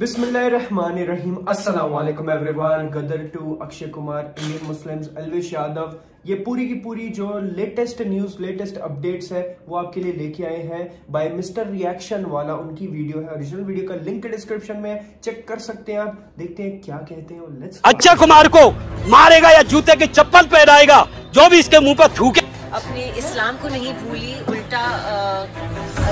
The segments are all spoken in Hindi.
बिसमीम Gadar two Akshay Kumar Indian Muslims Elvish Yadav ये पूरी की पूरी जो लेटेस्ट न्यूज लेटेस्ट अपडेट्स है वो आपके लिए लेके आए हैं बाय मिस्टर रिएक्शन वाला उनकी वीडियो है ओरिजिनल वीडियो का लिंक डिस्क्रिप्शन में है चेक कर सकते हैं आप देखते हैं क्या कहते हैं लेट्स अक्षय कुमार को मारेगा या जूते के चप्पल पहनाएगा जो भी इसके मुँह पर थूके अपने इस्लाम को नहीं भूली उल्टा आ...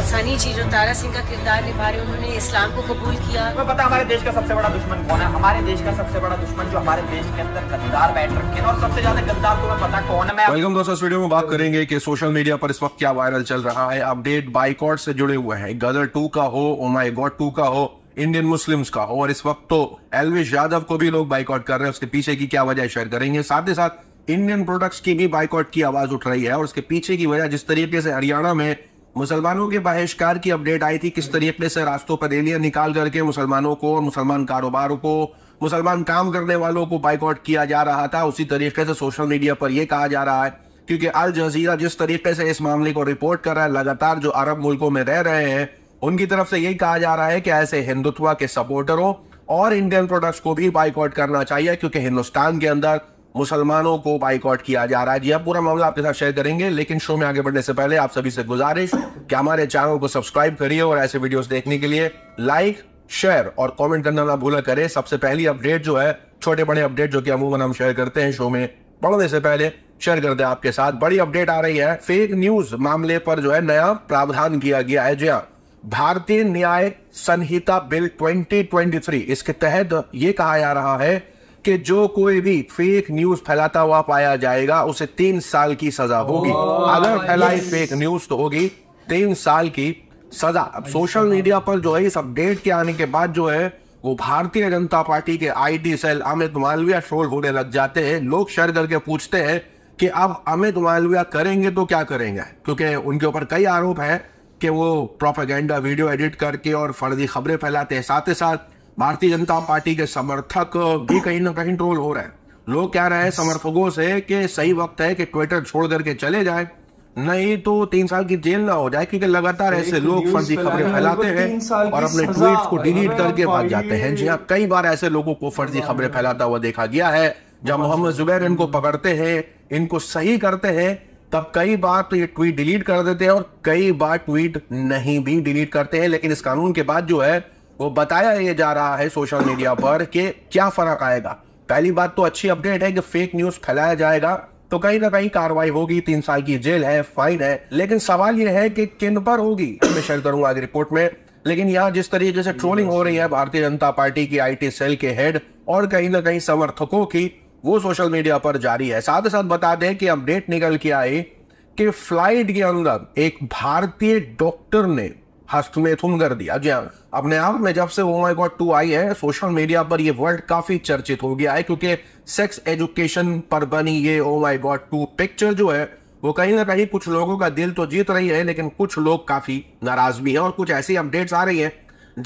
सनी जी जो तारा सिंह का किरदार निभा रहे उन्होंने इस्लाम को कबूल किया तुम्हें पता हमारे देश का सबसे बड़ा दुश्मन कौन है हमारे देश का सबसे बड़ा दुश्मन जो हमारे देश के अंदर गद्दार बैठ रखे और सबसे ज्यादा गद्दार तुम्हें पता कौन है वेलकम दोस्तों इस वीडियो में बात करेंगे कि सोशल मीडिया पर इस वक्त क्या वायरल चल रहा है अपडेट बाइकॉट से जुड़े हुए हैं गदर टू का हो ओ माई गॉड टू का हो इंडियन मुस्लिम्स का और इस वक्त तो एलविश यादव को भी लोग बाइकआउट कर रहे हैं उसके पीछे की क्या वजह शेयर करेंगे साथ ही साथ इंडियन प्रोडक्ट्स की भी बाइकआउट की आवाज उठ रही है और उसके पीछे की वजह जिस तरीके से हरियाणा में मुसलमानों के बहिष्कार की अपडेट आई थी किस तरीके से रास्तों पर रैलियां निकाल करके मुसलमानों को और मुसलमान कारोबार को मुसलमान काम करने वालों को बाइकआउट किया जा रहा था उसी तरीके से सोशल मीडिया पर यह कहा जा रहा है क्योंकि अल जजीरा जिस तरीके से इस मामले को रिपोर्ट कर रहा है लगातार जो अरब मुल्कों में रह रहे हैं उनकी तरफ से यही कहा जा रहा है कि ऐसे हिंदुत्व के सपोर्टरों और इंडियन प्रोडक्ट्स को भी बाइकआउट करना चाहिए क्योंकि हिंदुस्तान के अंदर मुसलमानों को बाइकआउट किया जा रहा है जी हम हाँ, पूरा मामला आपके साथ शेयर करेंगे लेकिन शो में आगे बढ़ने से पहले आप सभी से गुजारिश कि हमारे चैनल को सब्सक्राइब करिए और ऐसे वीडियोस देखने के लिए लाइक शेयर और कमेंट करना ना भूला करें सबसे पहली अपडेट जो है छोटे बड़े अपडेट जो कि अमूमन हम शेयर करते हैं शो में बढ़ने से पहले शेयर कर हैं आपके साथ बड़ी अपडेट आ रही है फेक न्यूज मामले पर जो है नया प्रावधान किया गया है जी हाँ, भारतीय न्याय संहिता बिल 2023 इसके तहत ये कहा जा रहा है कि जो कोई भी फेक न्यूज फैलाता हुआ पाया जाएगा उसे तीन साल की सजा होगी हाँ, अगर हाँ, फैलाई फेक न्यूज तो होगी तीन साल की सजा अब सोशल मीडिया पर जो है इस अपडेट के आने के बाद जो है वो भारतीय जनता पार्टी के IT cell Amit Malviya troll होने लग जाते हैं लोग शेयर करके पूछते हैं कि अब अमित मालविया करेंगे तो क्या करेंगे क्योंकि उनके ऊपर कई आरोप है कि वो प्रोपेगेंडा वीडियो एडिट करके और फर्जी खबरें फैलाते हैं साथ ही साथ भारतीय जनता पार्टी के समर्थक भी कहीं ना कहीं ट्रोल हो रहे हैं लोग कह रहे हैं समर्थकों से कि सही वक्त है कि ट्विटर छोड़ करके चले जाए नहीं तो तीन साल की जेल ना हो जाए क्योंकि लगातार ऐसे लोग फर्जी खबरें फैलाते हैं और अपने ट्वीट को डिलीट करके भाग जाते हैं जी हाँ कई बार ऐसे लोगों को फर्जी हाँ। खबरें फैलाता हुआ देखा गया है जब मोहम्मद जुबैर इनको पकड़ते हैं इनको सही करते हैं तब कई बार तो ये ट्वीट डिलीट कर देते हैं और कई बार ट्वीट नहीं भी डिलीट करते हैं लेकिन इस कानून के बाद जो है वो बताया ये जा रहा है सोशल मीडिया पर कि क्या फ़र्क आएगा पहली बात तो अच्छी अपडेट है कि फेक न्यूज़ फैलाया जाएगा तो कहीं ना कहीं कार्रवाई होगी तीन साल की जेल है फाइन है लेकिन सवाल ये है कि किन पर होगी मैं शेयर करूंगा आज रिपोर्ट में लेकिन यहाँ जिस तरीके से ट्रोलिंग हो रही है भारतीय जनता पार्टी की आईटी सेल के हेड और कहीं ना कहीं समर्थकों की वो सोशल मीडिया पर जारी है साथ ही साथ बता दें कि अपडेट निकल के आई कि फ्लाइट के अंदर एक भारतीय डॉक्टर ने हस्त में थुम कर दिया गया अपने आप में जब से वो माई गॉड टू आई है सोशल मीडिया पर ये वर्ड काफी चर्चित हो गया है क्योंकि सेक्स एजुकेशन पर बनी ये oh my God two picture जो है वो कहीं ना कहीं कुछ लोगों का दिल तो जीत रही है लेकिन कुछ लोग काफी नाराज भी हैं और कुछ ऐसी अपडेट्स आ रही हैं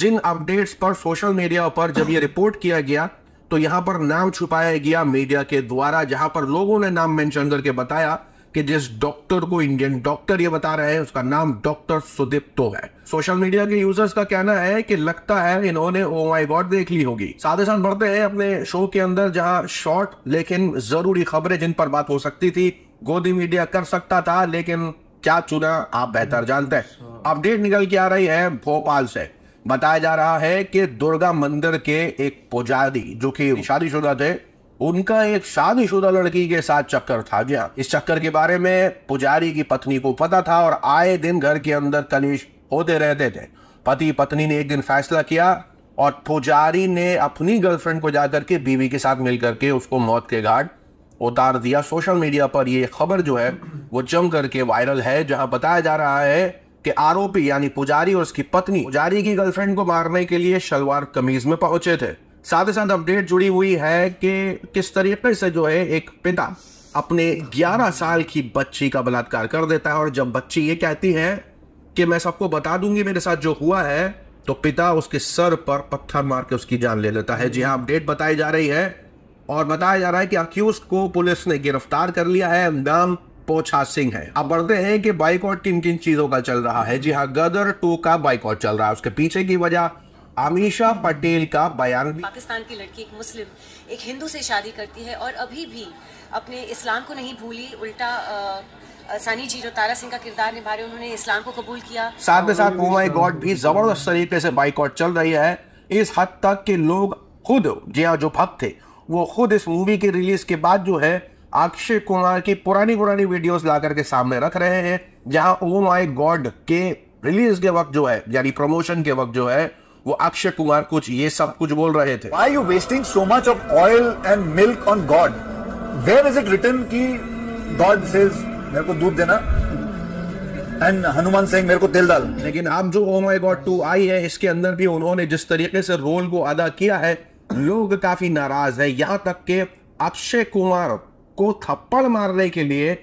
जिन अपडेट्स पर सोशल मीडिया पर जब ये रिपोर्ट किया गया तो यहाँ पर नाम छुपाया गया मीडिया के द्वारा जहां पर लोगों ने नाम मेंशन करके बताया कि जिस डॉक्टर को इंडियन डॉक्टर ये बता रहे हैं उसका नाम डॉक्टर सुदीप्तो है सोशल मीडिया के यूजर्स का कहना है कि लगता है इन्होंने ओ माय गॉड देख ली होगी साथ ही साथ बढ़ते हैं अपने शो के अंदर जहां शॉर्ट लेकिन जरूरी खबरें जिन पर बात हो सकती थी गोदी मीडिया कर सकता था लेकिन क्या चुना आप बेहतर जानते हैं अपडेट निकल के आ रही है भोपाल से बताया जा रहा है कि दुर्गा मंदिर के एक पुजारी जो कि शादीशुदा थे उनका एक शादीशुदा लड़की के साथ चक्कर था जी इस चक्कर के बारे में पुजारी की पत्नी को पता था और आए दिन घर के अंदर कलेश होते रहते थे पति पत्नी ने एक दिन फैसला किया और पुजारी ने अपनी गर्लफ्रेंड को जाकर के बीवी के साथ मिल करके उसको मौत के घाट उतार दिया सोशल मीडिया पर यह खबर जो है वो जम करके वायरल है जहां बताया जा रहा है कि आरोपी यानी पुजारी और उसकी पत्नी पुजारी की गर्लफ्रेंड को मारने के लिए शलवार कमीज में पहुंचे थे साथ ही साथ अपडेट जुड़ी हुई है कि किस तरीके से जो है एक पिता अपने 11 साल की बच्ची का बलात्कार कर देता है और जब बच्ची ये कहती है कि मैं सबको बता दूंगी मेरे साथ जो हुआ है तो पिता उसके सर पर पत्थर मार के उसकी जान ले लेता है जी हाँ अपडेट बताई जा रही है और बताया जा रहा है कि अक्यूज को पुलिस ने गिरफ्तार कर लिया है नाम पोछा सिंह है अब बढ़ते हैं कि बाइकआउट किन किन चीजों का चल रहा है जी हाँ गदर टू का बाइकआउट चल रहा है उसके पीछे की वजह अमीशा पटेल का बयान भी पाकिस्तान की लड़की एक मुस्लिम एक हिंदू से शादी करती है और अभी भी अपने इस्लाम को नहीं भूली उल्टा सानी जी जो तारा सिंह का किरदार निभा रहे उन्होंने इस्लाम को कबूल किया साथ में साथ गॉड oh भी जबरदस्त तरीके से बाइकआउट चल रही है इस हद तक के लोग खुद जिया जो भक्त थे वो खुद इस मूवी के रिलीज के बाद जो है अक्षय कुमार की पुरानी पुरानी वीडियोस ला करके सामने रख रहे हैं जहां ओ माई गॉड के रिलीज के वक्त जो है यानी प्रमोशन के वक्त जो है वो अक्षय कुमार कुछ ये सब कुछ बोल रहे थे I you wasting so much of oil and milk on God where is it return की गॉड सेज मेरे को दूध देना एंड हनुमान सिंह मेरे को तेल डाल लेकिन आप जो ओ माय गॉड टू आई है इसके अंदर भी उन्होंने जिस तरीके से रोल को अदा किया है लोग काफी नाराज है यहाँ तक के अक्षय कुमार को थप्पड़ मारने के लिए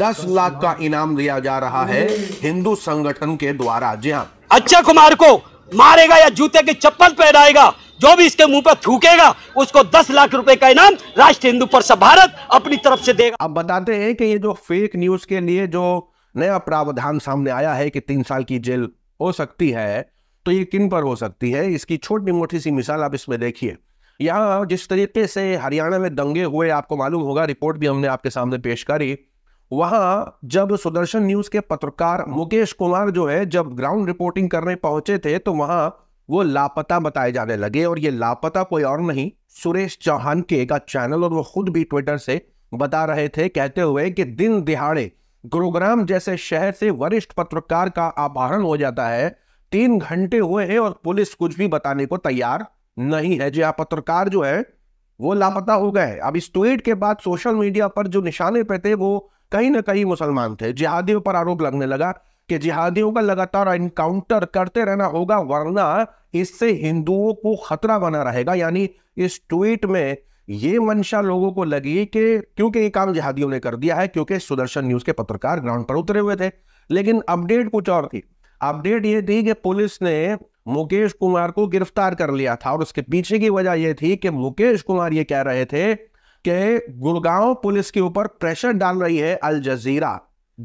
दस लाख का इनाम दिया जा रहा है हिंदू संगठन के द्वारा जी हाँ अक्षय कुमार को मारेगा या जूते की चप्पल पहनाएगा जो भी इसके मुंह पर थूकेगा उसको दस लाख रुपए का इनाम राष्ट्र हिंदू परिषद भारत अपनी तरफ से देगा अब बताते हैं कि ये जो फेक न्यूज के लिए जो नया प्रावधान सामने आया है कि तीन साल की जेल हो सकती है तो ये किन पर हो सकती है इसकी छोटी मोटी सी मिसाल आप इसमें देखिए यहाँ जिस तरीके से हरियाणा में दंगे हुए आपको मालूम होगा रिपोर्ट भी हमने आपके सामने पेश करी वहां जब सुदर्शन न्यूज के पत्रकार मुकेश कुमार जो है जब ग्राउंड रिपोर्टिंग करने पहुंचे थे तो वहां वो लापता बताए जाने लगे और ये लापता कोई और नहीं सुरेश चौहान के का चैनल और वो खुद भी ट्विटर से बता रहे थे कहते हुए कि दिन दिहाड़े गुरुग्राम जैसे शहर से वरिष्ठ पत्रकार का अपहरण हो जाता है तीन घंटे हुए हैं और पुलिस कुछ भी बताने को तैयार नहीं है जी हाँ, पत्रकार जो है वो लापता हो गए अब इस ट्वीट के बाद सोशल मीडिया पर जो निशाने पे थे वो कहीं ना कहीं मुसलमान थे जिहादियों पर आरोप लगने लगा कि जिहादियों का लगातार इनकाउंटर करते रहना होगा वरना इससे हिंदुओं को खतरा बना रहेगा यानी इस ट्वीट में ये मंशा लोगों को लगी कि क्योंकि ये काम जिहादियों ने कर दिया है क्योंकि सुदर्शन न्यूज के पत्रकार ग्राउंड पर उतरे हुए थे लेकिन अपडेट कुछ और थी अपडेट ये थी कि पुलिस ने मुकेश कुमार को गिरफ्तार कर लिया था और उसके पीछे की वजह यह थी कि मुकेश कुमार ये कह रहे थे के गुड़गांव पुलिस के ऊपर प्रेशर डाल रही है अल जजीरा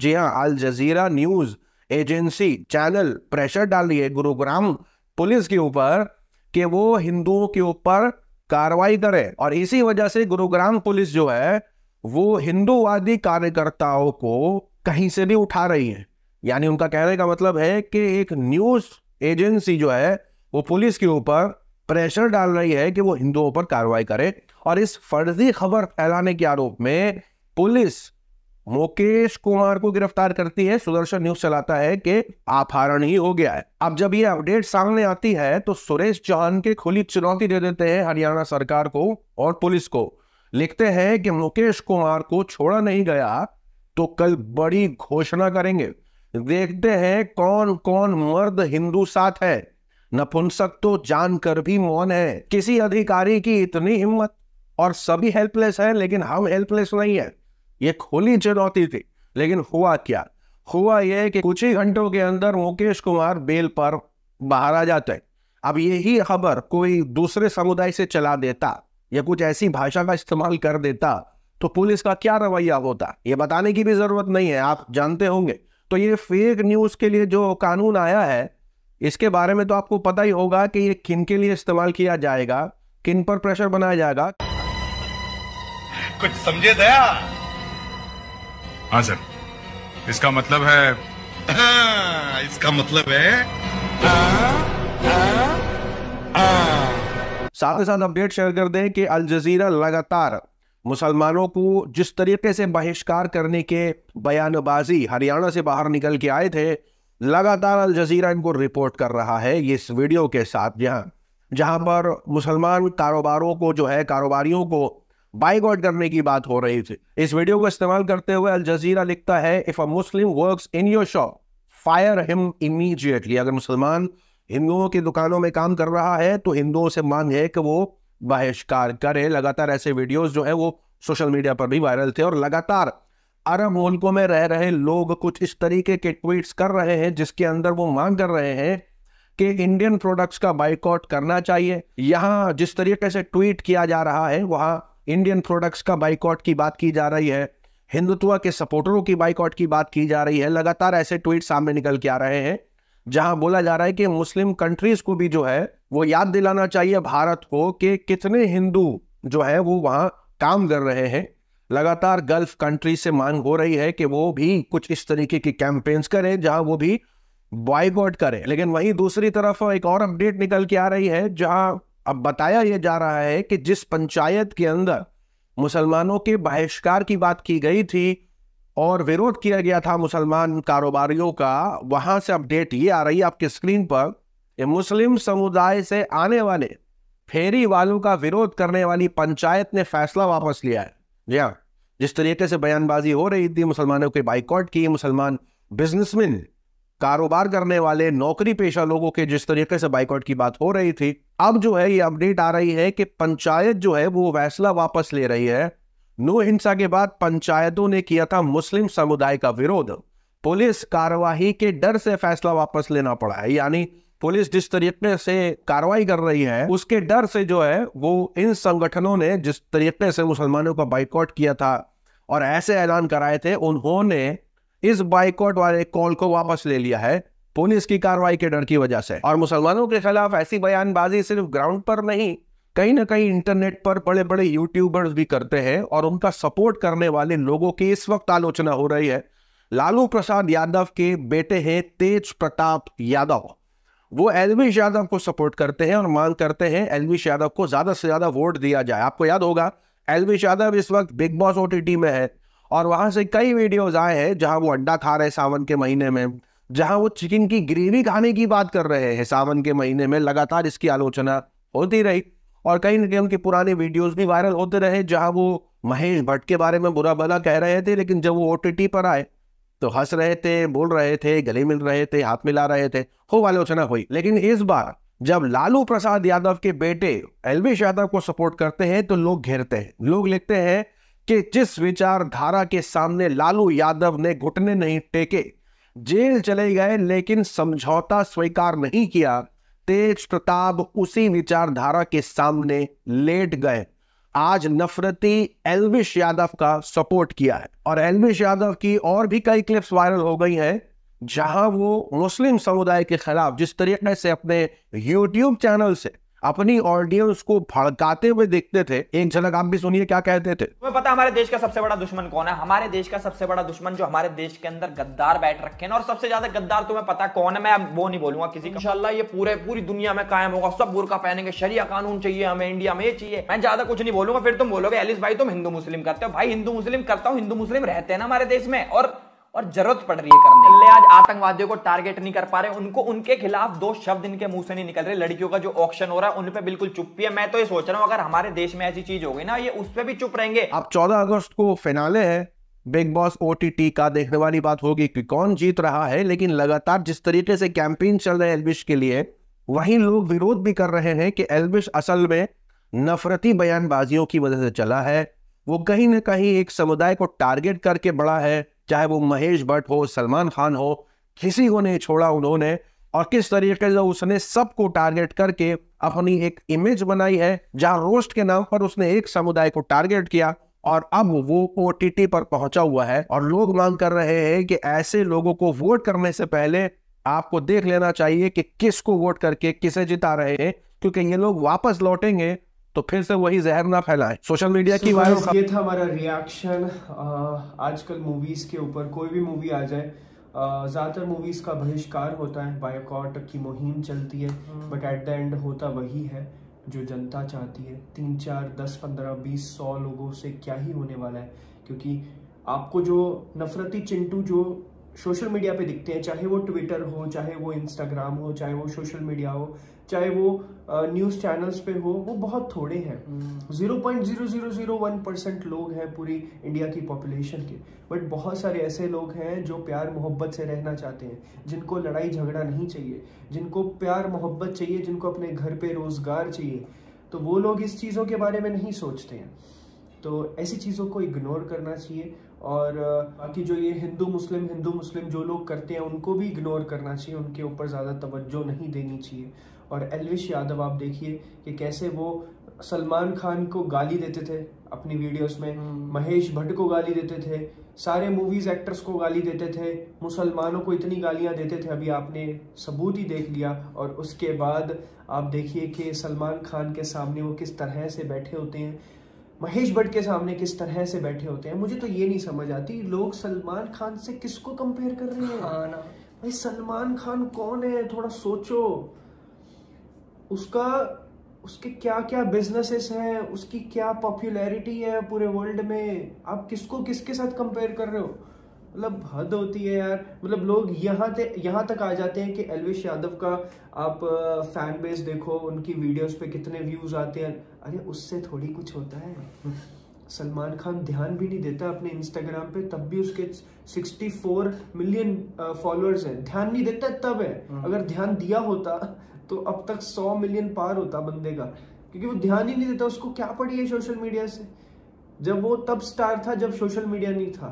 जी हाँ Al Jazeera news agency channel pressure डाल रही है गुरुग्राम पुलिस के ऊपर कि वो हिंदुओं के ऊपर कार्रवाई करे और इसी वजह से गुरुग्राम पुलिस जो है वो हिंदूवादी कार्यकर्ताओं को कहीं से भी उठा रही है यानी उनका कहने का मतलब है कि एक न्यूज एजेंसी जो है वो पुलिस के ऊपर प्रेशर डाल रही है कि वो हिंदुओं पर कार्रवाई करे और इस फर्जी खबर फैलाने के आरोप में पुलिस मुकेश कुमार को गिरफ्तार करती है सुदर्शन न्यूज चलाता है कि अपहरण ही हो गया है अब जब ये अपडेट सामने आती है तो सुरेश चौहान के खुली चुनौती दे देते हैं हरियाणा सरकार को और पुलिस को लिखते हैं कि मुकेश कुमार को छोड़ा नहीं गया तो कल बड़ी घोषणा करेंगे देखते हैं कौन कौन मर्द हिंदू साथ है नपुंसक तो जानकर भी मौन है किसी अधिकारी की इतनी हिम्मत और सभी हेल्पलेस है लेकिन हम हेल्पलेस नहीं है ये खुली चुनौती थी लेकिन हुआ क्या हुआ यह कि कुछ ही घंटों के अंदर मुकेश कुमार बेल पर बाहर आ जाते हैं अब यही खबर कोई दूसरे समुदाय से चला देता या कुछ ऐसी भाषा का इस्तेमाल कर देता तो पुलिस का क्या रवैया होता ये बताने की भी जरूरत नहीं है आप जानते होंगे तो ये फेक न्यूज के लिए जो कानून आया है इसके बारे में तो आपको पता ही होगा कि ये किन के लिए इस्तेमाल किया जाएगा किन पर प्रेशर बनाया जाएगा कुछ समझे दया मतलब हाँ सर इसका मतलब है आ, इसका मतलब है आ, आ, साथ ही साथ अपडेट शेयर कर दें कि अल जजीरा लगातार मुसलमानों को जिस तरीके से बहिष्कार करने के बयानबाजी हरियाणा से बाहर निकल के आए थे लगातार अल जजीरा इनको रिपोर्ट कर रहा है इस वीडियो के साथ जहां जहां पर मुसलमान कारोबारों को जो है कारोबारियों को बाइकआउट करने की बात हो रही थी इस वीडियो को इस्तेमाल करते हुए अल जजीरा लिखता है if a Muslim work in your shop fire him immediately अगर मुसलमान हिंदुओं की दुकानों में काम कर रहा है तो हिंदुओं से मांग है कि वो बहिष्कार करे लगातार ऐसे वीडियोज जो है वो सोशल मीडिया पर भी वायरल थे और लगातार अरब मुल्कों में रह रहे लोग कुछ इस तरीके के ट्वीट्स कर रहे हैं जिसके अंदर वो मांग कर रहे हैं कि इंडियन प्रोडक्ट्स का बाइकआउट करना चाहिए यहाँ जिस तरीके से ट्वीट किया जा रहा है वहाँ इंडियन प्रोडक्ट्स का बाइकआउट की बात की जा रही है हिंदुत्व के सपोर्टरों की बाइकआउट की बात की जा रही है लगातार ऐसे ट्वीट सामने निकल के आ रहे हैं जहां बोला जा रहा है कि मुस्लिम कंट्रीज को भी जो है वो याद दिलाना चाहिए भारत को कि कितने हिंदू जो है वो वहां काम कर रहे हैं लगातार गल्फ कंट्री से मांग हो रही है कि वो भी कुछ इस तरीके की कैंपेन्स करें जहां वो भी बॉयकॉट करें लेकिन वहीं दूसरी तरफ एक और अपडेट निकल के आ रही है जहां अब बताया यह जा रहा है कि जिस पंचायत के अंदर मुसलमानों के बहिष्कार की बात की गई थी और विरोध किया गया था मुसलमान कारोबारियों का वहां से अपडेट ये आ रही है आपके स्क्रीन पर कि मुस्लिम समुदाय से आने वाले फेरी वालों का विरोध करने वाली पंचायत ने फैसला वापस लिया है जी हाँ जिस तरीके से बयानबाजी हो रही थी मुसलमानों के बाइकआउट की मुसलमान बिजनेसमैन कारोबार करने वाले नौकरी पेशा लोगों के जिस तरीके से बाइकआउट की बात हो रही थी अब जो है ये अपडेट आ रही है कि पंचायत जो है वो फैसला वापस ले रही है नो हिंसा के बाद पंचायतों ने किया था मुस्लिम समुदाय का विरोध पुलिस कार्यवाही के डर से फैसला वापस लेना पड़ा है यानी पुलिस जिस तरीके से कार्रवाई कर रही है उसके डर से जो है वो इन संगठनों ने जिस तरीके से मुसलमानों का बाइकआउट किया था और ऐसे ऐलान कराए थे उन्होंने इस बाइकआउट वाले कॉल को वापस ले लिया है पुलिस की कार्रवाई के डर की वजह से और मुसलमानों के खिलाफ ऐसी बयानबाजी सिर्फ ग्राउंड पर नहीं कहीं ना कहीं इंटरनेट पर बड़े बड़े यूट्यूबर्स भी करते हैं और उनका सपोर्ट करने वाले लोगों की इस वक्त आलोचना हो रही है लालू प्रसाद यादव के बेटे हैं तेज प्रताप यादव वो एलविश यादव को सपोर्ट करते हैं और मांग करते हैं एलविश यादव को ज्यादा से ज्यादा वोट दिया जाए आपको याद होगा एलविश यादव इस वक्त बिग बॉस ओ में है और वहाँ से कई वीडियोज आए हैं जहाँ वो अंडा खा रहे सावन के महीने में जहाँ वो चिकन की ग्रेवी खाने की बात कर रहे हैं सावन के महीने में लगातार इसकी आलोचना होती रही और कहीं ना कहीं उनके पुराने वीडियोस भी वायरल होते रहे जहां वो महेश भट्ट के बारे में बुरा भला कह रहे थे लेकिन जब वो ओ पर आए तो हंस रहे थे बोल रहे थे गले मिल रहे थे हाथ मिला रहे थे खूब आलोचना हुई लेकिन इस बार जब लालू प्रसाद यादव के बेटे एलवेश यादव को सपोर्ट करते हैं तो लोग घेरते हैं लोग लिखते हैं कि जिस विचारधारा के सामने लालू यादव ने घुटने नहीं टेके जेल चले गए लेकिन समझौता स्वीकार नहीं किया तेज प्रताप उसी विचारधारा के सामने लेट गए आज नफरती एलविश यादव का सपोर्ट किया है और एलविश यादव की और भी कई क्लिप्स वायरल हो गई हैं जहां वो मुस्लिम समुदाय के खिलाफ जिस तरीके से अपने यूट्यूब चैनल से अपनी ऑडियंस को भड़काते हुए देखते थे एक झलक आप भी सुनिए क्या कहते थे तुम्हें पता हमारे देश का सबसे बड़ा दुश्मन कौन है हमारे देश का सबसे बड़ा दुश्मन जो हमारे देश के अंदर गद्दार बैठ रखे हैं और सबसे ज्यादा गद्दार तुम्हें पता कौन है मैं वो नहीं बोलूंगा किसी का इंशाल्लाह ये पूरे पूरी दुनिया में कायम होगा सब बुरका पहनेंगे शरिया कानून चाहिए हमें इंडिया में ये चाहिए मैं ज्यादा कुछ नहीं बोलूंगा फिर तुम बोलोगे एलिस भाई तुम हिंदू मुस्लिम करते हो भाई हिंदू मुस्लिम करता हूँ हिंदू मुस्लिम रहते हैं ना हमारे देश में और और जरूरत पड़ रही है करने ले आज आतंकवादियों को टारगेट नहीं कर पा रहे उनको उनके खिलाफ दो शब्द इनके मुंह से नहीं निकल रहे लड़कियों का जो ऑप्शन हो रहा है उन पर बिल्कुल चुप्पी है मैं तो ये सोच रहा हूँ अगर हमारे देश में ऐसी चीज हो गई ना ये उस पर भी चुप रहेंगे आप चौदह अगस्त को फिनाले है बिग बॉस ओ का देखने वाली बात होगी कि कौन जीत रहा है लेकिन लगातार जिस तरीके से कैंपेन चल रहे हैं एलबिश के लिए वही लोग विरोध भी कर रहे हैं कि एलबिश असल में नफरती बयानबाजियों की वजह से चला है वो कहीं ना कहीं एक समुदाय को टारगेट करके बड़ा है चाहे वो महेश भट्ट हो सलमान खान हो किसी को नहीं छोड़ा उन्होंने और किस तरीके से उसने सबको टारगेट करके अपनी एक इमेज बनाई है जहां रोस्ट के नाम पर उसने एक समुदाय को टारगेट किया और अब वो ओ पर पहुंचा हुआ है और लोग मांग कर रहे हैं कि ऐसे लोगों को वोट करने से पहले आपको देख लेना चाहिए कि किसको वोट करके किसे जिता रहे हैं क्योंकि ये लोग वापस लौटेंगे तो फिर से वही जहर ना फैलाए सोशल मीडिया की वायरल ये था हमारा रिएक्शन आजकल मूवीज के ऊपर कोई भी मूवी आ जाए ज़्यादातर मूवीज़ का बहिष्कार होता है बायोकॉट की मुहिम चलती है बट एट द एंड होता वही है जो जनता चाहती है तीन चार दस पंद्रह बीस सौ लोगों से क्या ही होने वाला है क्योंकि आपको जो नफरती चिंटू जो सोशल मीडिया पे दिखते हैं चाहे वो ट्विटर हो चाहे वो इंस्टाग्राम हो चाहे वो सोशल मीडिया हो चाहे वो न्यूज़ चैनल्स पे हो वो बहुत थोड़े हैं zero point zero zero zero one percent लोग हैं पूरी इंडिया की पॉपुलेशन के बट बहुत सारे ऐसे लोग हैं जो प्यार मोहब्बत से रहना चाहते हैं जिनको लड़ाई झगड़ा नहीं चाहिए जिनको प्यार मोहब्बत चाहिए जिनको अपने घर पे रोज़गार चाहिए तो वो लोग इस चीज़ों के बारे में नहीं सोचते हैं तो ऐसी चीज़ों को इग्नोर करना चाहिए और बाकी जो ये हिंदू मुस्लिम हिंदू मुस्लिम जो लोग करते हैं उनको भी इग्नोर करना चाहिए उनके ऊपर ज़्यादा तवज्जो नहीं देनी चाहिए और एलविश यादव आप देखिए कि कैसे वो सलमान खान को गाली देते थे अपनी वीडियोस में हम्म। महेश भट्ट को गाली देते थे सारे मूवीज एक्टर्स को गाली देते थे मुसलमानों को इतनी गालियां देते थे अभी आपने सबूत ही देख लिया और उसके बाद आप देखिए कि सलमान खान के सामने वो किस तरह से बैठे होते हैं महेश भट्ट के सामने किस तरह से बैठे होते हैं मुझे तो ये नहीं समझ आती लोग सलमान खान से किसको कंपेयर कर रहे हैं हाँ ना भाई सलमान खान कौन है थोड़ा सोचो उसका उसके क्या क्या बिजनेसेस हैं उसकी क्या पॉपुलैरिटी है पूरे वर्ल्ड में आप किसको किसके साथ कंपेयर कर रहे हो मतलब हद होती है यार मतलब लोग यहाँ तक यहाँ तक आ जाते हैं कि एलविश यादव का आप फैन बेस देखो उनकी वीडियोस पे कितने व्यूज आते हैं अरे उससे थोड़ी कुछ होता है सलमान खान ध्यान भी नहीं देता अपने इंस्टाग्राम पे तब भी उसके 64 मिलियन फॉलोअर्स हैं ध्यान नहीं देता तब है हम्म। अगर ध्यान दिया होता तो अब तक 100 मिलियन पार होता बंदे का क्योंकि वो ध्यान ही नहीं देता उसको क्या पड़ी है सोशल मीडिया से जब वो तब स्टार था जब सोशल मीडिया नहीं था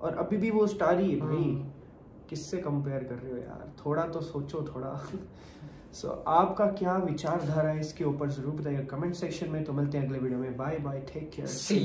और अभी भी वो स्टार ही है भाई हम्म। किससे कंपेयर कर रहे हो यार थोड़ा तो सोचो थोड़ा सो so, आपका क्या विचारधारा है इसके ऊपर जरूर बताइए कमेंट सेक्शन में तो मिलते हैं अगले वीडियो में बाय बाय टेक केयर